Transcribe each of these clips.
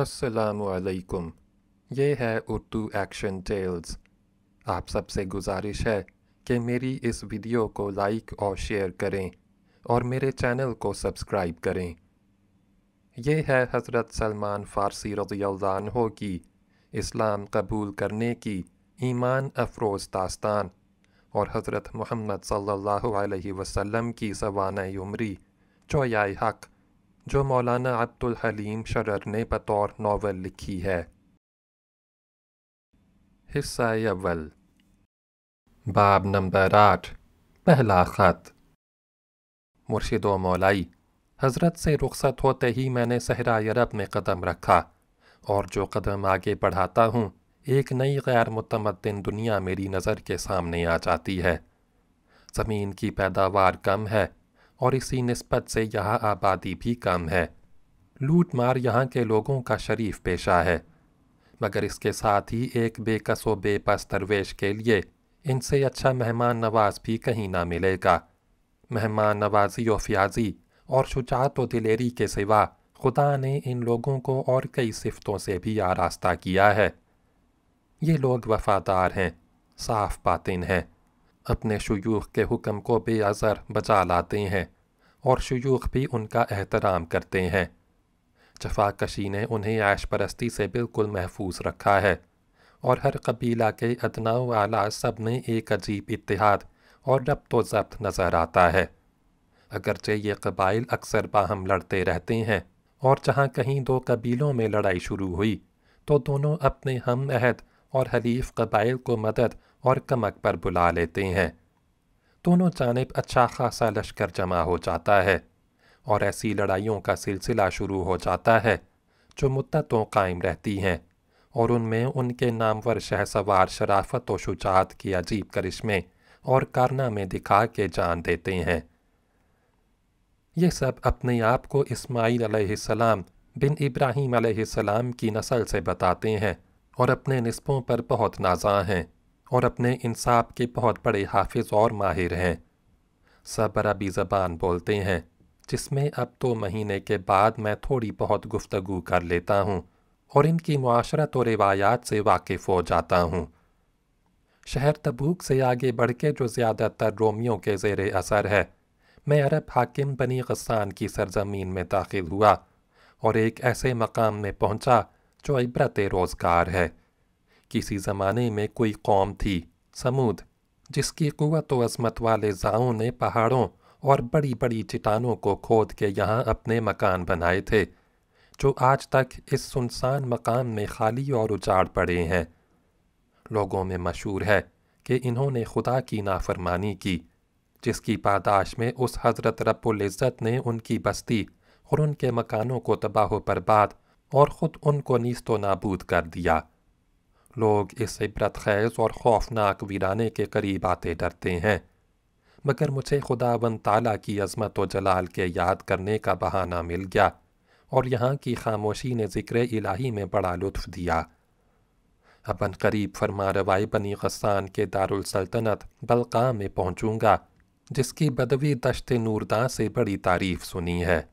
असलकुम ये है उर्दू एक्शन टेल्स आप सबसे गुजारिश है कि मेरी इस वीडियो को लाइक और शेयर करें और मेरे चैनल को सब्सक्राइब करें यह है हज़रत सलमान फ़ारसी रजील्दान की इस्लाम कबूल करने की ईमान अफरोज़ दास्तान और हज़रत मोहम्मद सल्लल्लाहु अलैहि वसल्लम की सवान उमरी चोयाए हक़ जो मौलाना अब्दुल हलीम शरर ने बतौर नावल लिखी है हिस्सा अव्वल बाब नंबर आठ पहला ख़त मुर्शिद मौलाई हज़रत से रुखसत होते ही मैंने सहरा अरब में कदम रखा और जो कदम आगे बढ़ाता हूँ एक नई गैर मुतमदन दुनिया मेरी नज़र के सामने आ जाती है ज़मीन की पैदावार कम है और इसी नस्बत से यहाँ आबादी भी कम है लूट मार यहाँ के लोगों का शरीफ पेशा है मगर इसके साथ ही एक बेकस व बेपस दरवेश के लिए इनसे अच्छा मेहमान नवाज भी कहीं ना मिलेगा मेहमान नवाजी और फियाजी और शुजात व दिलेरी के सिवा खुदा ने इन लोगों को और कई सिफतों से भी आरास्ता किया है ये लोग वफादार हैं साफ बातिन हैं अपने शयूख के हुक्म को बेअसर बजा लाते हैं और शयूख भी उनका एहतराम करते हैं चफाकशी ने उन्हें आश परस्ती से बिल्कुल महफूज रखा है और हर कबीला के अदना आला सब में एक अजीब इतिहाद और रब्त तो जब्त नज़र आता है अगरचे ये कबाइल अक्सर बाहम लड़ते रहते हैं और जहाँ कहीं दो कबीलों में लड़ाई शुरू हुई तो दोनों अपने हम अहद और हलीफ कबाइल को मदद और कमक पर बुला लेते हैं दोनों जानब अच्छा खासा लश्कर जमा हो जाता है और ऐसी लड़ाइयों का सिलसिला शुरू हो जाता है जो मुद्दतों कायम रहती हैं और उनमें उनके नामवर शहसवार शराफत और शुजात की अजीब करिश्मे और कारनामे दिखा के जान देते हैं ये सब अपने आप को इस्माइल अलैहिस्सलाम बिन इब्राहिम अलैहिस्सलाम की नस्ल से बताते हैं और अपने नस्बों पर बहुत नाजा हैं और अपने इंसाब के बहुत बड़े हाफिज और माहिर हैं सब अरबी ज़बान बोलते हैं जिसमें अब दो तो महीने के बाद मैं थोड़ी बहुत गुफ्तगु कर लेता हूँ और इनकी माशरत और रिवायात से वाकिफ़ हो जाता हूँ शहर तबूक से आगे बढ़ के जो ज़्यादातर रोमियों के जेर असर है मैं अरब हाकिम बनी गस्सान की सरजमीन में दाखिल हुआ और एक ऐसे मकाम में पहुँचा जो इबरत रोज़गार है किसी ज़माने में कोई कौम थी समूद जिसकी क़वत वजमत वाले जाओं ने पहाड़ों और बड़ी बड़ी चटानों को खोद के यहाँ अपने मकान बनाए थे जो आज तक इस सुनसान मकान में खाली और उजाड़ पड़े हैं लोगों में मशहूर है कि इन्होंने खुदा की नाफरमानी की जिसकी पादाश में उस हज़रत रब्बुल्ज़त ने उनकी बस्ती और उनके मकानों को तबाह बर्बाद और ख़ुद उनको नीस्तो नाबूद कर दिया लोग इस इबरत खैज़ और खौफनाक वीराने के करीब आते डरते हैं मगर मुझे खुदा ताला की अजमत व जलाल के याद करने का बहाना मिल गया और यहाँ की खामोशी ने ज़िक्र इलाही में बड़ा लुत्फ़ दिया अपन करीब फरमा रवाई बनी गस्सान के दारुलसल्तनत बलका में पहुंचूंगा जिसकी बदवी दश्त नूरदा से बड़ी तारीफ़ सुनी है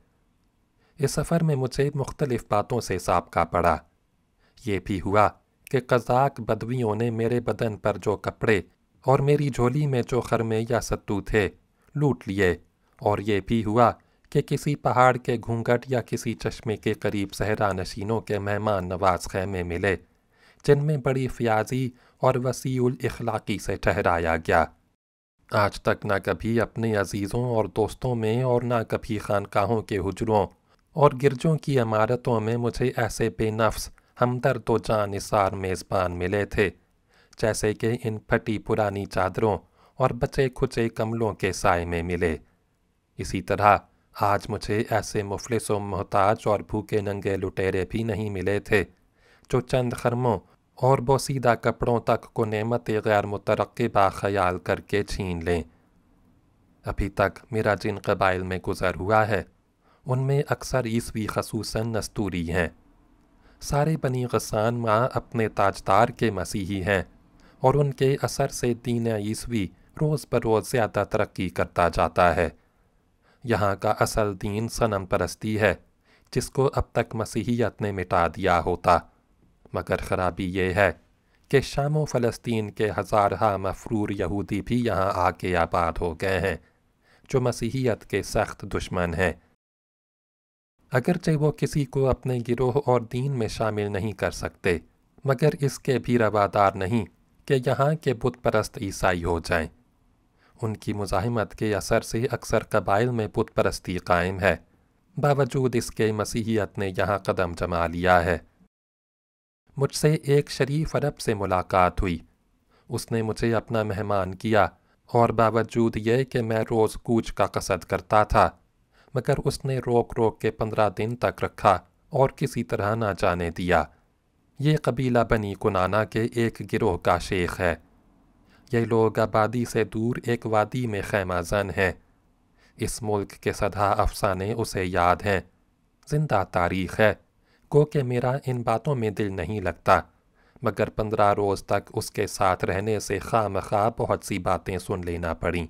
इस सफ़र में मुझे मुख्तलिफ़ बातों से सबका पड़ा ये भी हुआ कि कज़ाक बदवियों ने मेरे बदन पर जो कपड़े और मेरी झोली में जो खरमे या सत्तू थे लूट लिए और ये भी हुआ कि किसी पहाड़ के घूंघट या किसी चश्मे के करीब सहरा नशीनों के मेहमान नवाज खैमे मिले जिनमें बड़ी फयाजी और वसीउल इखलाकी से ठहराया गया आज तक ना कभी अपने अजीज़ों और दोस्तों में और ना कभी खानकाहों के हजरों और गिरजों की इमारतों में मुझे ऐसे बेनफ्स हमदर तो जान मेज़बान मिले थे जैसे कि इन फटी पुरानी चादरों और बचे खुचे कमलों के साय में मिले इसी तरह आज मुझे ऐसे मुफलिस व मोहताज और भूखे नंगे लुटेरे भी नहीं मिले थे जो चंद खरमों और बोसीदा कपड़ों तक को नेमत गैर मुतरक़ी ख्याल करके छीन लें अभी तक मेरा जिन कबाइल में गुज़र हुआ है उनमें अक्सर ईसवी खसूस नस्तूरी हैं सारे बनी गसान माँ अपने ताजदार के मसीही हैं और उनके असर से दीन ईसवी रोज़ बरोज़ ज़्यादा तरक्की करता जाता है यहाँ का असल दीन सनम परस्ती है जिसको अब तक मसीहियत ने मिटा दिया होता मगर ख़राबी ये है कि शाम फ़लस्तीन के हज़ारहा मफरूर यहूदी भी यहाँ आके आबाद हो गए हैं जो मसीहियत के सख्त दुश्मन हैं अगरचे वो किसी को अपने गिरोह और दीन में शामिल नहीं कर सकते मगर इसके भी रवादार नहीं कि यहाँ के बुत परस्त ईसाई हो जाएं। उनकी मुजाहमत के असर से अक्सर कबाइल में बुत परस्ती कायम है बावजूद इसके मसीहियत ने यहाँ कदम जमा लिया है मुझसे एक शरीफ अरब से मुलाकात हुई उसने मुझे अपना मेहमान किया और बावजूद ये कि मैं रोज़ कूच का कसद करता था मगर उसने रोक रोक के पंद्रह दिन तक रखा और किसी तरह ना जाने दिया ये कबीला बनी कुनाना के एक गिरोह का शेख है ये लोग आबादी से दूर एक वादी में खैमा जन हैं इस मुल्क के सदा अफसाने उसे याद हैं जिंदा तारीख है को के मेरा इन बातों में दिल नहीं लगता मगर पंद्रह रोज़ तक उसके साथ रहने से खाम खा बहुत सी बातें सुन लेना पड़ी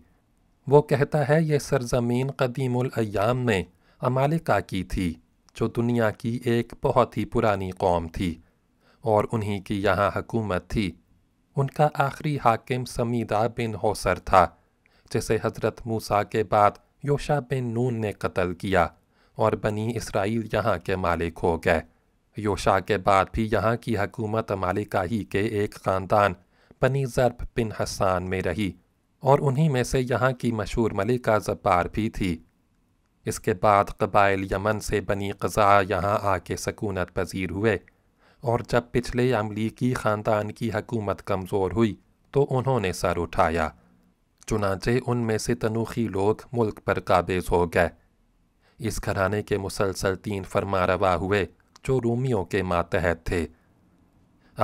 वो कहता है ये सरजमीन कदीमयाम में अमालिका की थी जो दुनिया की एक बहुत ही पुरानी कौम थी और उन्हीं की यहाँ हकूमत थी उनका आखिरी हाकिम समीदा बिन होसर था जिसे हज़रत मूसा के बाद योशा बिन नून ने कत्ल किया और बनी इसराइल यहाँ के मालिक हो गए योशा के बाद भी यहाँ की हकूमत मालिका ही के एक ख़ानदान बनी ज़रब बिन हसान में रही और उन्हीं में से यहाँ की मशहूर मलिका जब्बार भी थी इसके बाद कबाइल यमन से बनी कज़ा यहाँ आके सकूनत पजीर हुए और जब पिछले अमलीकी ख़ानदान की हकूमत कमज़ोर हुई तो उन्होंने सर उठाया चुनाचे उनमें से तनूखी लोग मुल्क पर काबिज हो गए इस घराने के मुसलसल तीन फरमा रवा हुए जो रूमियों के मातहत थे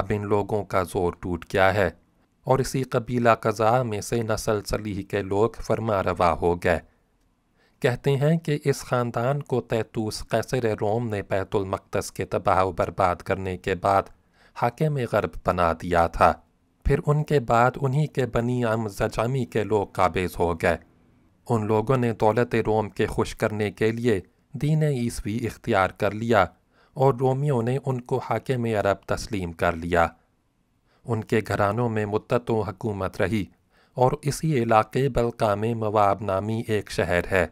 अब इन लोगों का ज़ोर टूट गया है और इसी कबीला कज़ा में से नसल सलीह के लोग फरमा रवा हो गए कहते हैं कि इस ख़ानदान को तैतूस कैसर रोम ने मक्तस के तबाह बर्बाद करने के बाद हाकिम गर्ब बना दिया था फिर उनके बाद उन्हीं के बनी अम जजामी के लोग काबिज हो गए उन लोगों ने दौलत रोम के खुश करने के लिए दीन ईसवी इख्तियार कर लिया और रोमियों ने उनको हाकिम अरब तस्लीम कर लिया उनके घरानों में मुद्दतों हकूमत रही और इसी इलाके बलका में मवाब नामी एक शहर है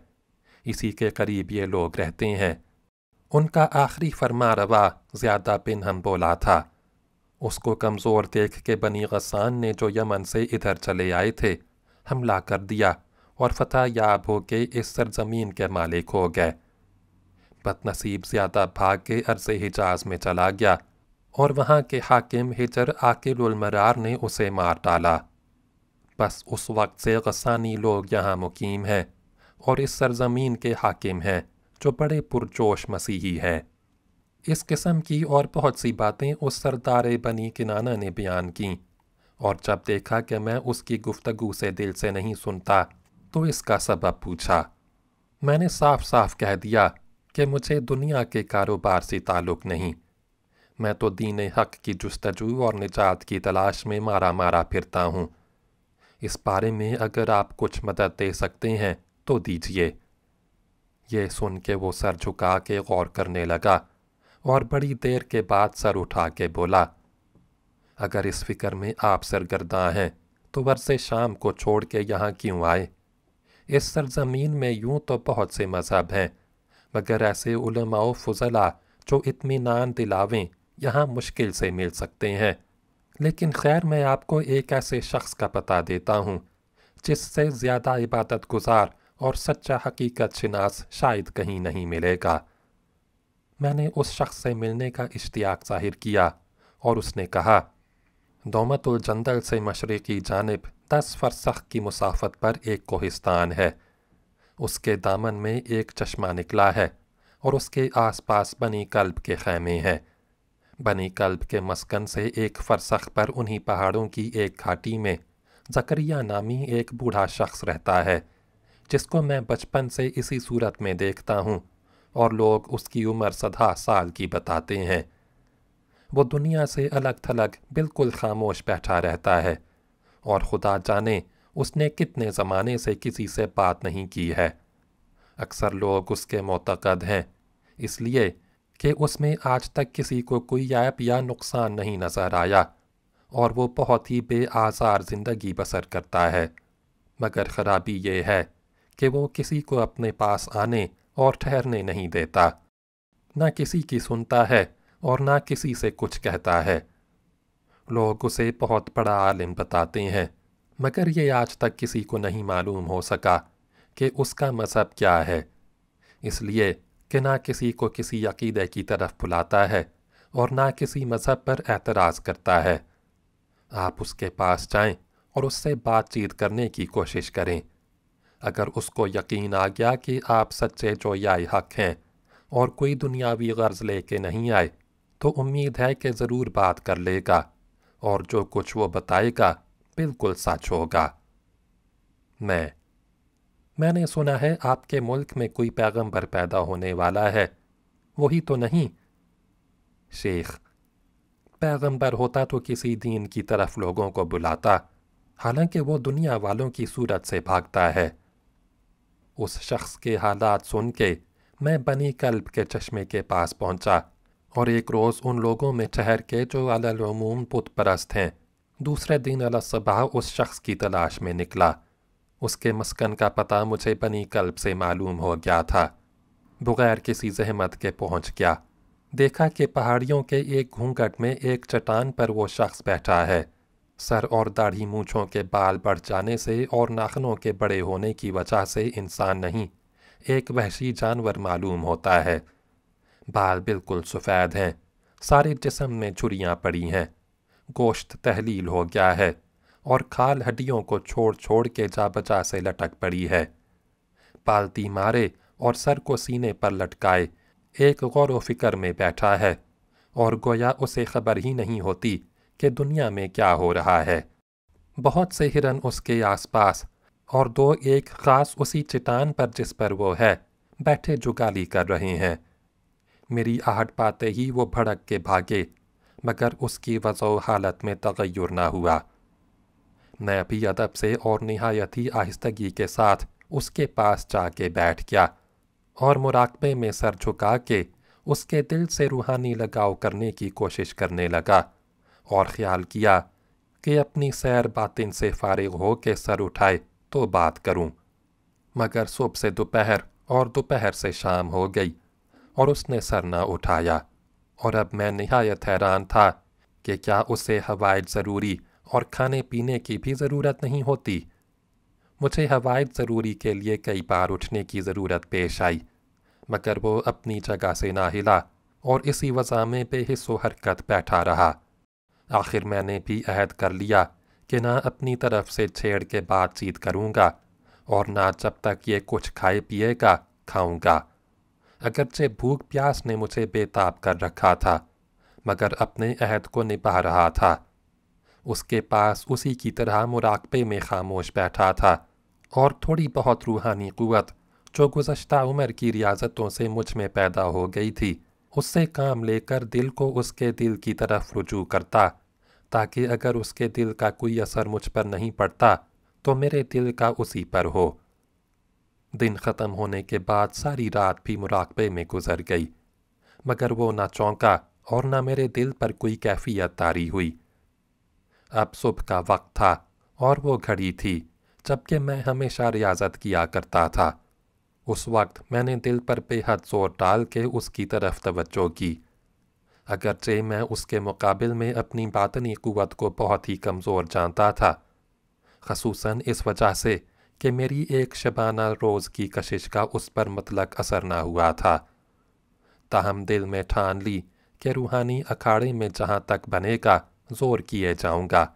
इसी के करीब ये लोग रहते हैं उनका आखिरी फरमा रवा ज़्यादा हम बोला था उसको कमज़ोर देख के बनी गसान ने जो यमन से इधर चले आए थे हमला कर दिया और फतह याब हो के इस सरजमीन के मालिक हो गए बदनसीब ज़्यादा भाग के अर्ज़ हिजाज में चला गया और वहाँ के हाकिम हिजर आकिलमरार ने उसे मार डाला बस उस वक्त से गसानी लोग यहाँ मुकीम हैं और इस सरजमीन के हाकिम हैं जो बड़े पुरजोश मसीही हैं इस किस्म की और बहुत सी बातें उस सरदार बनी किनाना ने बयान की और जब देखा कि मैं उसकी गुफ्तगु से दिल से नहीं सुनता तो इसका सबब पूछा मैंने साफ साफ कह दिया कि मुझे दुनिया के कारोबार से ताल्लुक़ नहीं मैं तो दीन हक की जस्तजू और निजात की तलाश में मारा मारा फिरता हूँ इस बारे में अगर आप कुछ मदद दे सकते हैं तो दीजिए यह सुन के वो सर झुका के गौर करने लगा और बड़ी देर के बाद सर उठा के बोला अगर इस फिक्र में आप सरगर्दा हैं तो वर्ष शाम को छोड़ के यहाँ क्यों आए इस सरजमीन में यूं तो बहुत से मज़हब हैं मगर ऐसे उलमाओ फजला जो इतमान दिलावें यहाँ मुश्किल से मिल सकते हैं लेकिन खैर मैं आपको एक ऐसे शख्स का पता देता हूँ जिससे ज़्यादा इबादत गुजार और सच्चा हकीकत शिनास शायद कहीं नहीं मिलेगा मैंने उस शख्स से मिलने का इश्तियाक जाहिर किया और उसने कहा जंदल से मशरक़ी जानब दस फरसख की मुसाफत पर एक कोहिस्तान है उसके दामन में एक चश्मा निकला है और उसके आसपास बनी कल्ब के खैमे हैं बनी कल्ब के मस्कन से एक फरसख पर उन्हीं पहाड़ों की एक घाटी में जकरिया नामी एक बूढ़ा शख्स रहता है जिसको मैं बचपन से इसी सूरत में देखता हूँ और लोग उसकी उम्र सदा साल की बताते हैं वो दुनिया से अलग थलग बिल्कुल खामोश बैठा रहता है और खुदा जाने उसने कितने ज़माने से किसी से बात नहीं की है अक्सर लोग उसके मोतकद हैं इसलिए कि उसमें आज तक किसी को कोई ऐप या नुकसान नहीं नज़र आया और वो बहुत ही बेआजार ज़िंदगी बसर करता है मगर ख़राबी यह है कि वो किसी को अपने पास आने और ठहरने नहीं देता ना किसी की सुनता है और ना किसी से कुछ कहता है लोग उसे बहुत बड़ा आलिम बताते हैं मगर ये आज तक किसी को नहीं मालूम हो सका कि उसका मसब क्या है इसलिए कि ना किसी को किसी अकीदे की तरफ बुलाता है और ना किसी मज़हब पर एतराज़ करता है आप उसके पास जाएं और उससे बातचीत करने की कोशिश करें अगर उसको यकीन आ गया कि आप सच्चे जो याय हक हैं और कोई दुनियावी गर्ज लेके नहीं आए तो उम्मीद है कि ज़रूर बात कर लेगा और जो कुछ वो बताएगा बिल्कुल सच होगा मैं मैंने सुना है आपके मुल्क में कोई पैगंबर पैदा होने वाला है वही तो नहीं शेख पैगंबर होता तो किसी दीन की तरफ लोगों को बुलाता हालांकि वो दुनिया वालों की सूरत से भागता है उस शख्स के हालात सुन के मैं बनी कल्ब के चश्मे के पास पहुंचा और एक रोज़ उन लोगों में ठहर के जो अलमूम पुत परस्त हैं दूसरे दिन अलसबा उस शख्स की तलाश में निकला उसके मस्कन का पता मुझे बनी कल्प से मालूम हो गया था बगैर किसी जहमत के पहुंच गया देखा कि पहाड़ियों के एक घूंघट में एक चट्टान पर वो शख्स बैठा है सर और दाढ़ी मूछों के बाल बढ़ जाने से और नाखनों के बड़े होने की वजह से इंसान नहीं एक वहशी जानवर मालूम होता है बाल बिल्कुल सफ़ेद हैं सारे जिसम में छुरियाँ पड़ी हैं गोश्त तहलील हो गया है और खाल हड्डियों को छोड़ छोड़ के जा बचा से लटक पड़ी है पालती मारे और सर को सीने पर लटकाए एक गौर व में बैठा है और गोया उसे खबर ही नहीं होती कि दुनिया में क्या हो रहा है बहुत से हिरन उसके आसपास और दो एक खास उसी चट्टान पर जिस पर वो है बैठे जुगाली कर रहे हैं मेरी आहट पाते ही वो भड़क के भागे मगर उसकी वजो हालत में तगैर ना हुआ नैपी अदब से और नहायत ही आहिस्तगी के साथ उसके पास जाके बैठ गया और मुराकबे में सर झुका के उसके दिल से रूहानी लगाव करने की कोशिश करने लगा और ख्याल किया कि अपनी सैर बातिन से फारिग हो के सर उठाए तो बात करूं। मगर सुबह से दोपहर और दोपहर से शाम हो गई और उसने सर ना उठाया और अब मैं नहायत हैरान था कि क्या उसे हवाइज ज़रूरी और खाने पीने की भी ज़रूरत नहीं होती मुझे हवायत ज़रूरी के लिए कई बार उठने की ज़रूरत पेश आई मगर वो अपनी जगह से ना हिला और इसी वजह में बेहिसो हरकत बैठा रहा आखिर मैंने भी अहद कर लिया कि ना अपनी तरफ से छेड़ के बातचीत करूँगा और ना जब तक ये कुछ खाए पिएगा खाऊँगा अगरचे भूख प्यास ने मुझे बेताब कर रखा था मगर अपने अहद को निभा रहा था उसके पास उसी की तरह मुराकबे में खामोश बैठा था और थोड़ी बहुत रूहानी क़ुव्वत जो गुज़श्ता उम्र की रियाजतों से मुझ में पैदा हो गई थी उससे काम लेकर दिल को उसके दिल की तरफ रुजू करता ताकि अगर उसके दिल का कोई असर मुझ पर नहीं पड़ता तो मेरे दिल का उसी पर हो दिन ख़त्म होने के बाद सारी रात भी मुराकबे में गुजर गई मगर वो ना चौंका और ना मेरे दिल पर कोई कैफियत तारी हुई अब सुबह का वक्त था और वो घड़ी थी जबकि मैं हमेशा रियाजत किया करता था उस वक्त मैंने दिल पर बेहद ज़ोर डाल के उसकी तरफ तवज्जो की अगरचे मैं उसके मुकाबले में अपनी बातनी क़वत को बहुत ही कमज़ोर जानता था खसूस इस वजह से कि मेरी एक शबाना रोज़ की कशिश का उस पर मतलब असर ना हुआ था ताहम दिल में ठान ली कि रूहानी अखाड़े में जहाँ तक बनेगा जोर किए जाऊंगा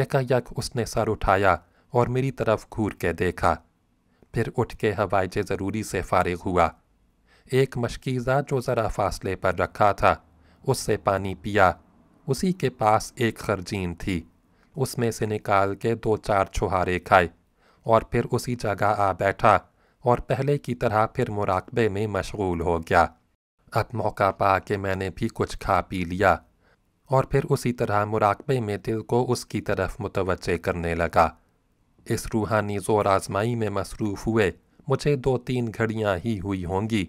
यकायक उसने सर उठाया और मेरी तरफ घूर के देखा फिर उठ के हवाई जे ज़रूरी से فارغ हुआ एक मशकीज़ा जो ज़रा फासले पर रखा था उससे पानी पिया उसी के पास एक खर्जीन थी उसमें से निकाल के दो चार छुहारे खाए और फिर उसी जगह आ बैठा और पहले की तरह फिर मुराकबे में मशगूल हो गया अब मौका पा के मैंने भी कुछ खा पी लिया और फिर उसी तरह मुराकबे में दिल को उसकी तरफ मुतवजह करने लगा इस रूहानी ज़ोर आजमाई में मसरूफ़ हुए मुझे दो तीन घड़ियाँ ही हुई होंगी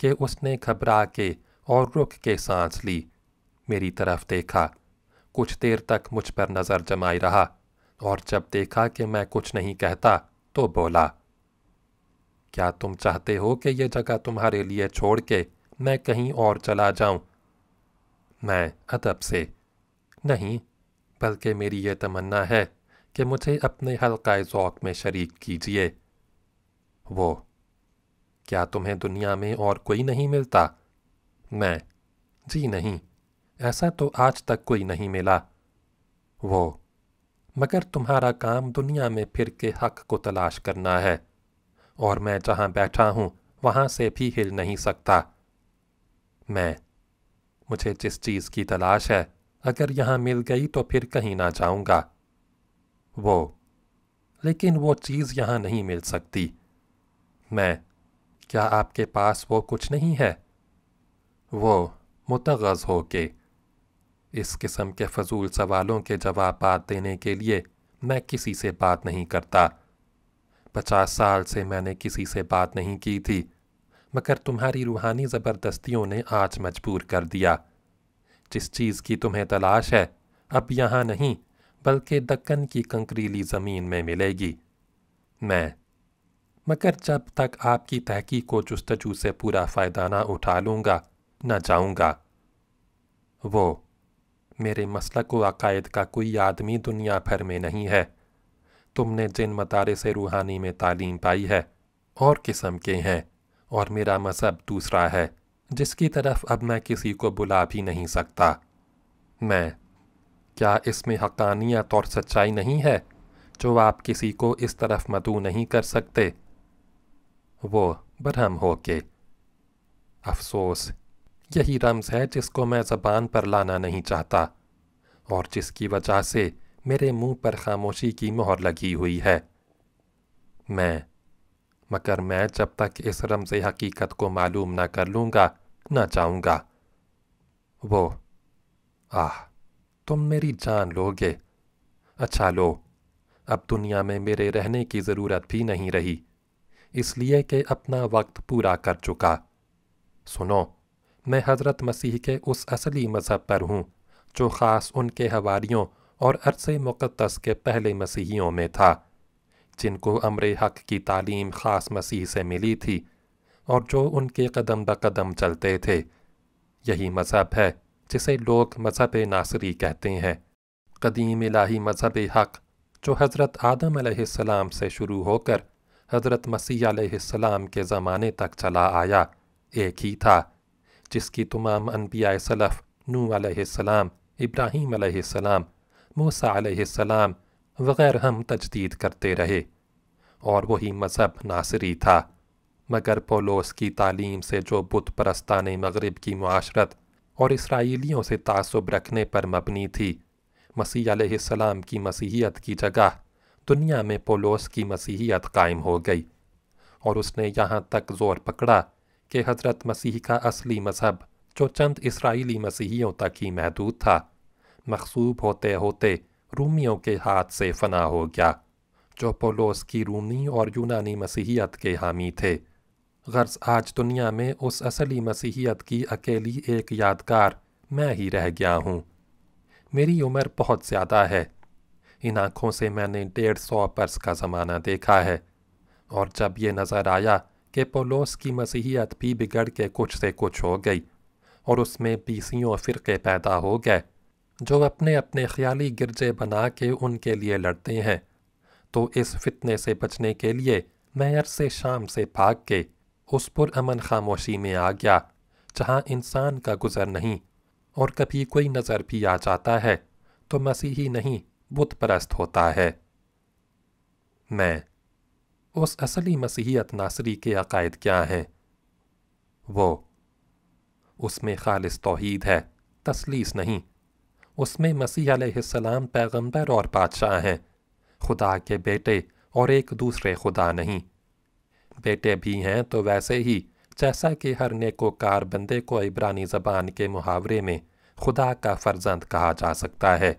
कि उसने घबरा के और रुक के सांस ली मेरी तरफ देखा कुछ देर तक मुझ पर नज़र जमाई रहा और जब देखा कि मैं कुछ नहीं कहता तो बोला क्या तुम चाहते हो कि यह जगह तुम्हारे लिए छोड़ के मैं कहीं और चला जाऊं मैं अदब से नहीं बल्कि मेरी ये तमन्ना है कि मुझे अपने हल्का ज़ौक में शरीक कीजिए वो क्या तुम्हें दुनिया में और कोई नहीं मिलता मैं जी नहीं ऐसा तो आज तक कोई नहीं मिला वो मगर तुम्हारा काम दुनिया में फिर के हक को तलाश करना है और मैं जहाँ बैठा हूँ वहाँ से भी हिल नहीं सकता मैं मुझे जिस चीज़ की तलाश है अगर यहाँ मिल गई तो फिर कहीं ना जाऊँगा वो लेकिन वो चीज़ यहाँ नहीं मिल सकती मैं क्या आपके पास वो कुछ नहीं है वो मुतगज़ हो के इस किस्म के फजूल सवालों के जवाब देने के लिए मैं किसी से बात नहीं करता पचास साल से मैंने किसी से बात नहीं की थी मगर तुम्हारी रूहानी ज़बरदस्तियों ने आज मजबूर कर दिया जिस चीज़ की तुम्हें तलाश है अब यहाँ नहीं बल्कि दक्कन की कंकरीली ज़मीन में मिलेगी मैं मगर जब तक आपकी तहकीक को जस्तजू से पूरा फ़ायदा ना उठा लूँगा न जाऊँगा वो मेरे मसलक व अकायद का कोई आदमी दुनिया भर में नहीं है तुमने जिन मदारे से रूहानी में तालीम पाई है और किस्म के हैं और मेरा मज़हब दूसरा है जिसकी तरफ अब मैं किसी को बुला भी नहीं सकता मैं क्या इसमें हकानियत और सच्चाई नहीं है जो आप किसी को इस तरफ मदु नहीं कर सकते वो बरहम हो के अफसोस यही रमज है जिसको मैं ज़बान पर लाना नहीं चाहता और जिसकी वजह से मेरे मुंह पर खामोशी की मोहर लगी हुई है मैं मगर मैं जब तक इस रमज़ हकीकत को मालूम ना कर लूँगा ना चाहूँगा वो आह तुम मेरी जान लोगे अच्छा लो अब दुनिया में मेरे रहने की ज़रूरत भी नहीं रही इसलिए कि अपना वक्त पूरा कर चुका सुनो मैं हज़रत मसीह के उस असली मज़हब पर हूँ जो ख़ास उनके हवारियों और अरसे मुक़दस के पहले मसीहियों में था जिनको अमर हक की तालीम ख़ास मसीह से मिली थी और जो उनके कदम ब कदम चलते थे यही मज़हब है जिसे लोग मज़हब नासरी कहते हैं कदीम इलाही मज़हब हक जो हज़रत आदम सलाम से शुरू होकर हज़रत मसीह सलाम के ज़माने तक चला आया एक ही था जिसकी तमाम अनबिया सलफ़ नू सलाम इब्राहीम सलाम मूसा सलाम वगैर हम तजदीद करते रहे और वही मज़हब नासरी था मगर पोलोस की तालीम से जो बुत परस्तान मगरब की माशरत और इसराइलियों से तसब रखने पर मबनी थी मसीह सलाम की मसीहियत की जगह दुनिया में पोलोस की मसीहियत कायम हो गई और उसने यहाँ तक ज़ोर पकड़ा कि हज़रत मसीह का असली मज़हब जो चंद इसराइली मसीहियों तक ही महदूद था मखसूब होते होते रूमियों के हाथ से फना हो गया जो पोलोस की रूमी और यूनानी मसीहियत के हामी थे गर्ज आज दुनिया में उस असली मसीहियत की अकेली एक यादगार मैं ही रह गया हूँ मेरी उम्र बहुत ज़्यादा है इन आँखों से मैंने डेढ़ सौ पर्स का ज़माना देखा है और जब ये नज़र आया कि पोलोस की मसीहियत भी बिगड़ के कुछ से कुछ हो गई और उसमें बीसियों फ़िरके पैदा हो गए जो अपने अपने ख्याली गिरजे बना के उनके लिए लड़ते हैं तो इस फितने से बचने के लिए मैं अरसे शाम से भाग के उस पुरअमन खामोशी में आ गया जहाँ इंसान का गुज़र नहीं और कभी कोई नज़र भी आ जाता है तो मसीही नहीं बुत परस्त होता है मैं उस असली मसीहत नासरी के अकायद क्या हैं वो उसमें खालिस तोहीद है तसलीस नहीं उसमें मसीह अलैहिस्सलाम पैगंबर और बादशाह हैं खुदा के बेटे और एक दूसरे खुदा नहीं बेटे भी हैं तो वैसे ही जैसा कि हर नेकोकार बंदे को इब्रानी ज़बान के मुहावरे में खुदा का फर्जंद कहा जा सकता है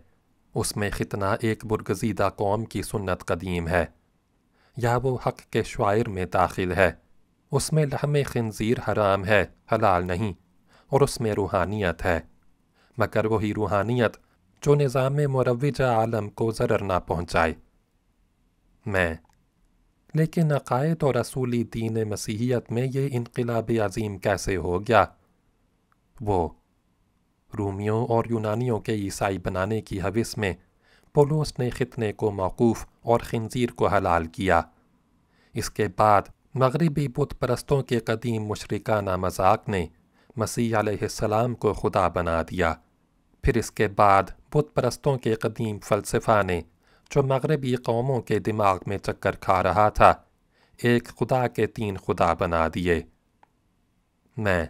उसमें खितना एक बुरगजीदा कौम की सुन्नत कदीम है या वो हक के शायर में दाखिल है उसमें लहमे खनज़ीर हराम है हलाल नहीं और उसमें रूहानियत है मगर वही रूहानियत जो निज़ाम मुरवजा आलम को ज़रर ना पहुँचाए मैं लेकिन अकायद और असूली दीन मसीहियत में ये इनकलाब अजीम कैसे हो गया वो रूमियों और यूनानियों के ईसाई बनाने की हविस में पोलोस ने खितने को मौकूफ़ और खंजीर को हलाल किया इसके बाद मगरबी बुत परस्तों के कदीम मशरकाना मजाक ने मसीह सलाम को खुदा बना दिया फिर इसके बाद बुत परस्तों के कदीम फ़लसफ़ा ने जो मगरबी कौमों के दिमाग में चक्कर खा रहा था एक खुदा के तीन खुदा बना दिए मैं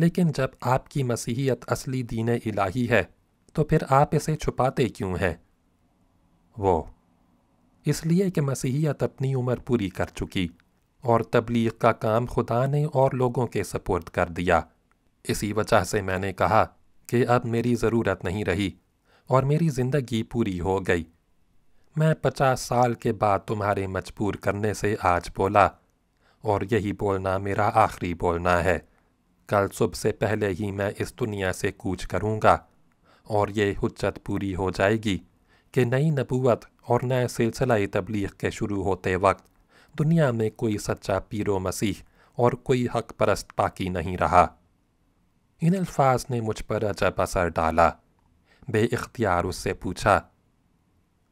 लेकिन जब आपकी मसीहियत असली दीन इलाही है तो फिर आप इसे छुपाते क्यों हैं वो इसलिए कि मसीहियत अपनी उम्र पूरी कर चुकी और तबलीग का काम खुदा ने और लोगों के सपोर्ट कर दिया इसी वजह से मैंने कहा कि अब मेरी ज़रूरत नहीं रही और मेरी ज़िंदगी पूरी हो गई मैं पचास साल के बाद तुम्हारे मजबूर करने से आज बोला और यही बोलना मेरा आखिरी बोलना है कल सुबह से पहले ही मैं इस दुनिया से कूच करूँगा और ये हजत पूरी हो जाएगी कि नई नबूवत और नए सिलसिला तबलीग के शुरू होते वक्त दुनिया में कोई सच्चा पीरो मसीह और कोई हक परस्त बाकी नहीं रहा इन अल्फाज ने मुझ पर अजब असर डाला बेख्तियार उससे पूछा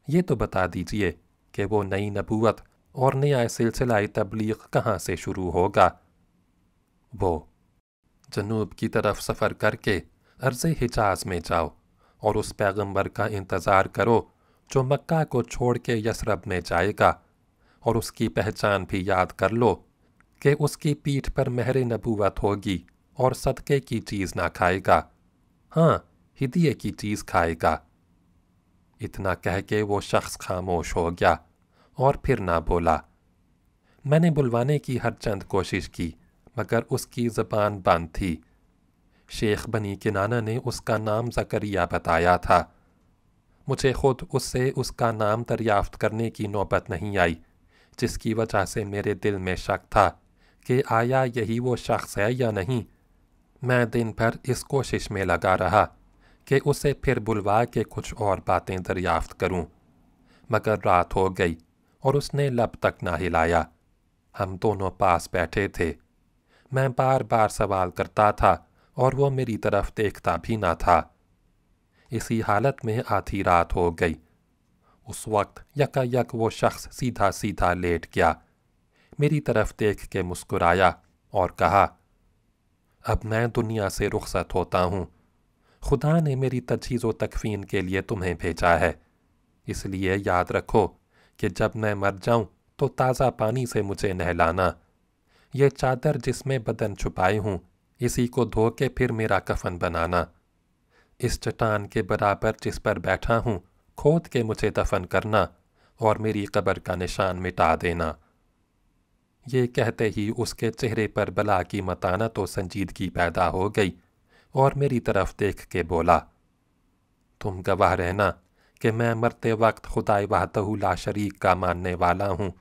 ये तो बता दीजिए कि वो नई नबूत और नया सिलसिला तबलीग कहाँ से शुरू होगा वो जनूब की तरफ सफ़र करके अर्ज़ हिजाज में जाओ और उस पैगम्बर का इंतज़ार करो जो मक्का को छोड़ के यसरब में जाएगा और उसकी पहचान भी याद कर लो कि उसकी पीठ पर महर नबूवत होगी और सदक़े की चीज़ ना खाएगा हाँ हिदिये की चीज़ खाएगा इतना कह के वो शख्स खामोश हो गया और फिर ना बोला मैंने बुलवाने की हर चंद कोशिश की मगर उसकी ज़बान बंद थी शेख बनी के नाना ने उसका नाम जकरिया बताया था मुझे खुद उससे उसका नाम दरियाफ्त करने की नौबत नहीं आई जिसकी वजह से मेरे दिल में शक था कि आया यही वो शख्स है या नहीं मैं दिन भर इस कोशिश में लगा रहा कि उसे फिर बुलवा के कुछ और बातें दरियाफ्त करूं। मगर रात हो गई और उसने लब तक ना हिलाया हम दोनों पास बैठे थे मैं बार बार सवाल करता था और वो मेरी तरफ देखता भी ना था इसी हालत में आधी रात हो गई उस वक्त यकायक वो शख्स सीधा सीधा लेट गया मेरी तरफ देख के मुस्कुराया और कहा अब मैं दुनिया से रुखसत होता हूँ खुदा ने मेरी तजहीज़ व तकफीन के लिए तुम्हें भेजा है इसलिए याद रखो कि जब मैं मर जाऊं तो ताज़ा पानी से मुझे नहलाना यह चादर जिसमें बदन छुपाए हूँ इसी को धो के फिर मेरा कफन बनाना इस चट्टान के बराबर जिस पर बैठा हूँ खोद के मुझे दफन करना और मेरी कब्र का निशान मिटा देना ये कहते ही उसके चेहरे पर बला की मतानत तो और संजीदगी पैदा हो गई और मेरी तरफ देख के बोला तुम गवाह रहना कि मैं मरते वक्त खुदाए ला शरीक का मानने वाला हूँ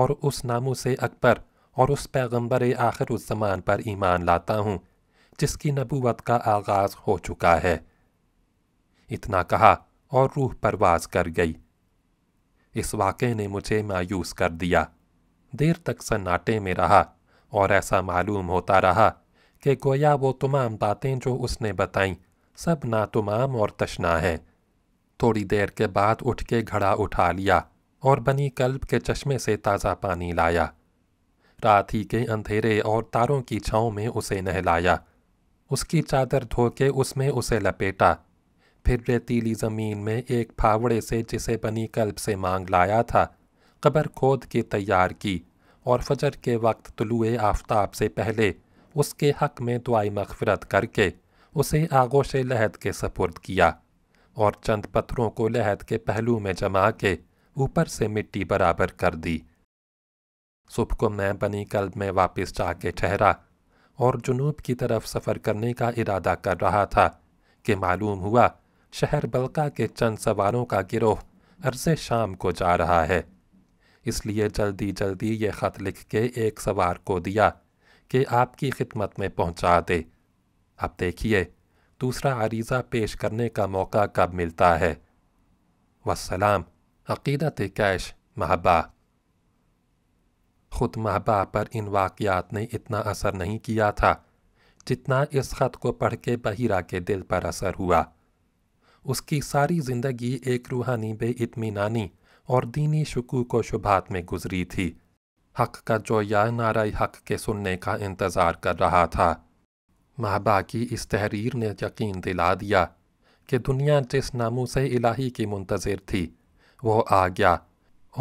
और उस नामों से अकबर और उस पैगंबर आखिर उस जमान पर ईमान लाता हूँ जिसकी नबूवत का आगाज़ हो चुका है इतना कहा और रूह परवाज कर गई इस वाक़े ने मुझे मायूस कर दिया देर तक सन्नाटे में रहा और ऐसा मालूम होता रहा कि गोया वो तमाम बातें जो उसने बताईं सब ना नातुमाम और तशना हैं थोड़ी देर के बाद उठ के घड़ा उठा लिया और बनी कल्ब के चश्मे से ताज़ा पानी लाया रात ही के अंधेरे और तारों की छाँव में उसे नहलाया उसकी चादर धो के उसमें उसे लपेटा फिर रेतीली ज़मीन में एक फावड़े से जिसे बनी कल्ब से मांग लाया था कबर खोद के तैयार की और फजर के वक्त तुलुए आफ्ताब से पहले उसके हक में दुआई मगफरत करके उसे आगोश लहद के सपुर्द किया और चंद पत्थरों को लहद के पहलू में जमा के ऊपर से मिट्टी बराबर कर दी सुबह को मैं बनी कल्ब में वापस जाके ठहरा और जुनूब की तरफ सफ़र करने का इरादा कर रहा था कि मालूम हुआ शहर बलका के चंद सवारों का गिरोह अर्ज़ शाम को जा रहा है इसलिए जल्दी जल्दी ये ख़त लिख के एक सवार को दिया कि आपकी खिदमत में पहुंचा दे अब देखिए दूसरा आरीज़ा पेश करने का मौका कब मिलता है वसलाम अकीदत कैश महबा ख़ुद महबा पर इन वाक़ात ने इतना असर नहीं किया था जितना इस ख़त को पढ़ के बहिरा के दिल पर असर हुआ उसकी सारी ज़िंदगी एक रूहानी बेतमीनानी और दीनी शकूक व शुभात में गुजरी थी हक का जो या नाराई हक के सुनने का इंतज़ार कर रहा था महबा की इस तहरीर ने यकीन दिला दिया कि दुनिया जिस नामों से इलाही की मुंतज़र थी वो आ गया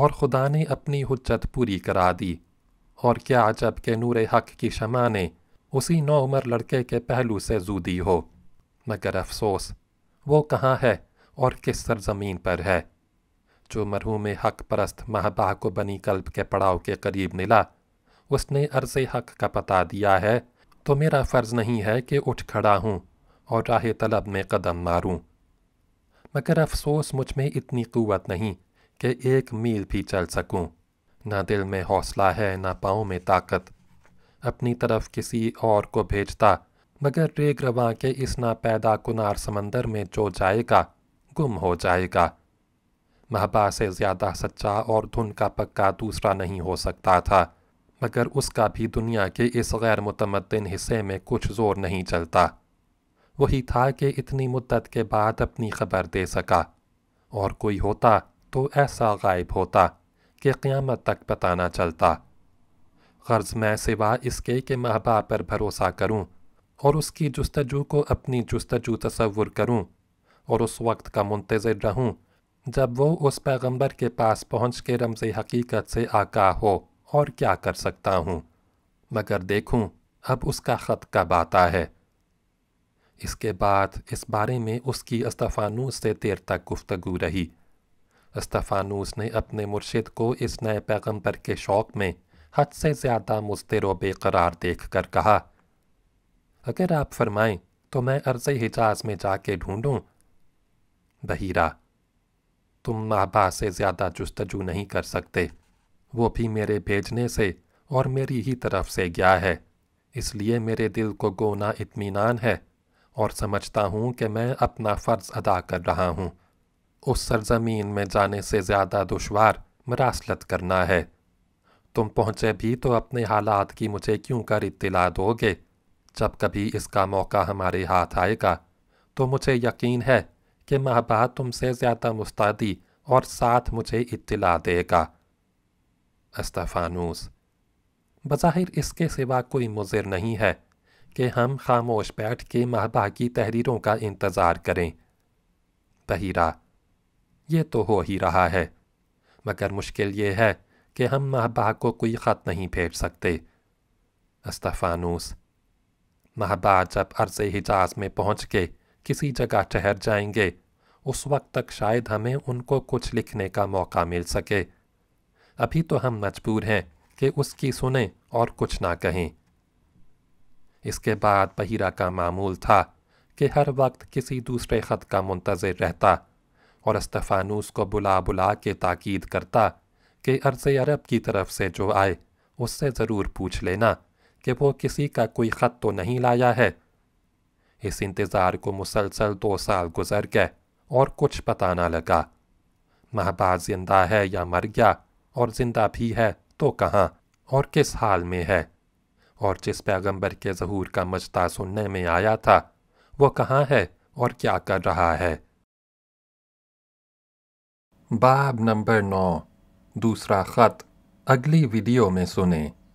और खुदा ने अपनी हजत पूरी करा दी और क्या अजब के नूर हक की शमा ने उसी नौ उम्र लड़के के पहलू से जूदी हो मगर अफसोस वो कहाँ है और किस सरजमीन पर है जो मरहूम हक परस्त महबाह को बनी कल्ब के पड़ाव के करीब मिला उसने अर्ज़ हक का पता दिया है तो मेरा फ़र्ज़ नहीं है कि उठ खड़ा हूँ और राह तलब में कदम मारूँ मगर अफसोस मुझ में इतनी क़वत नहीं कि एक मील भी चल सकूँ ना दिल में हौसला है ना पाँव में ताकत अपनी तरफ किसी और को भेजता मगर रेग रवा के इस ना पैदा कुनार समंदर में जो जाएगा गुम हो जाएगा महबा से ज़्यादा सच्चा और धुन का पक्का दूसरा नहीं हो सकता था मगर उसका भी दुनिया के इस गैर मुतमदन हिस्से में कुछ जोर नहीं चलता वही था कि इतनी मुद्दत के बाद अपनी खबर दे सका और कोई होता तो ऐसा गायब होता कि क़्यामत तक पता ना चलता गर्ज मैं सिवा इसके कि महबा पर भरोसा करूँ और उसकी जस्तजू को अपनी जस्तजू तस्वुर करूँ और उस वक्त का मुंतज़र रहूँ जब वो उस पैगंबर के पास पहुँच के रमज़ हकीकत से आका हो और क्या कर सकता हूँ मगर देखूँ अब उसका ख़त कब आता है इसके बाद इस बारे में उसकी अस्तफ़ानूस से देर तक गुफ्तगु रही अस्तफ़ानूस ने अपने मुर्शिद को इस नए पैगंबर के शौक़ में हद से ज़्यादा मुस्तर व बेकरार देख कर कहा अगर आप फरमाएं तो मैं अर्ज़ हिजाज में जाके ढूंढूं बहीरा तुम बाबा से ज़्यादा जस्तजू नहीं कर सकते वो भी मेरे भेजने से और मेरी ही तरफ से गया है इसलिए मेरे दिल को गोना इत्मीनान है और समझता हूँ कि मैं अपना फ़र्ज़ अदा कर रहा हूँ उस सरजमीन में जाने से ज़्यादा दुशवार मरासलत करना है तुम पहुँचे भी तो अपने हालात की मुझे क्यों कर इत्तला दोगे जब कभी इसका मौका हमारे हाथ आएगा तो मुझे यकीन है कि महबा तुमसे ज़्यादा मुस्तादी और साथ मुझे इत्तला देगा अस्तफानूस बज़ाहिर इसके सिवा कोई मुजर नहीं है कि हम खामोश बैठ के महबा की तहरीरों का इंतज़ार करें बहिरा ये तो हो ही रहा है मगर मुश्किल ये है कि हम महबा को कोई ख़त नहीं भेज सकते अस्तफानूस महबा जब अर्ज़ हिजाज में पहुँच के किसी जगह ठहर जाएंगे उस वक्त तक शायद हमें उनको कुछ लिखने का मौका मिल सके अभी तो हम मजबूर हैं कि उसकी सुने और कुछ ना कहें इसके बाद बहिरा का मामूल था कि हर वक्त किसी दूसरे ख़त का मुंतज़र रहता और अस्तफ़ानूस को बुला बुला के ताकीद करता कि अर्ज़ अरब की तरफ से जो आए उससे ज़रूर पूछ लेना कि वो किसी का कोई ख़त तो नहीं लाया है इस इंतज़ार को मुसलसल दो साल गुजर गए और कुछ पता ना लगा महबाज जिंदा है या मर गया और जिंदा भी है तो कहाँ और किस हाल में है और जिस पैगंबर के जहूर का मजता सुनने में आया था वो कहाँ है और क्या कर रहा है बाब नंबर नौ दूसरा ख़त अगली वीडियो में सुने